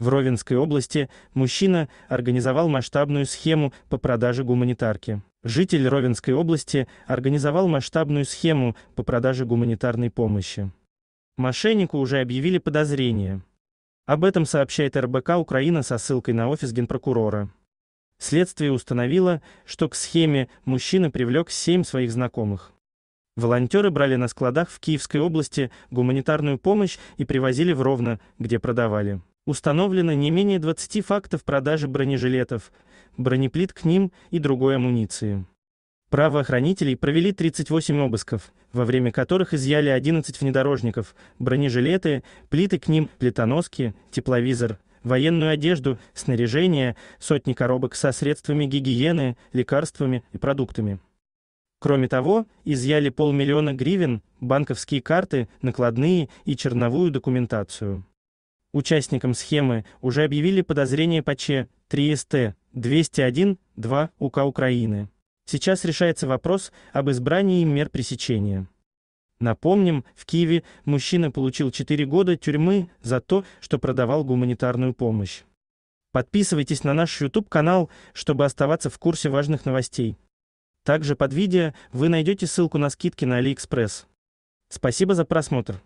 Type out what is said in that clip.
В Ровенской области мужчина организовал масштабную схему по продаже гуманитарки. Житель Ровенской области организовал масштабную схему по продаже гуманитарной помощи. Мошеннику уже объявили подозрение. Об этом сообщает РБК Украина со ссылкой на офис генпрокурора. Следствие установило, что к схеме мужчина привлек семь своих знакомых. Волонтеры брали на складах в Киевской области гуманитарную помощь и привозили в Ровно, где продавали. Установлено не менее 20 фактов продажи бронежилетов, бронеплит к ним и другой амуниции. Правоохранителей провели 38 обысков, во время которых изъяли 11 внедорожников, бронежилеты, плиты к ним, плитоноски, тепловизор, военную одежду, снаряжение, сотни коробок со средствами гигиены, лекарствами и продуктами. Кроме того, изъяли полмиллиона гривен, банковские карты, накладные и черновую документацию. Участникам схемы уже объявили подозрение по Ч. 3СТ 201-2 УК Украины. Сейчас решается вопрос об избрании мер пресечения. Напомним, в Киеве мужчина получил 4 года тюрьмы за то, что продавал гуманитарную помощь. Подписывайтесь на наш YouTube-канал, чтобы оставаться в курсе важных новостей. Также под видео вы найдете ссылку на скидки на AliExpress. Спасибо за просмотр.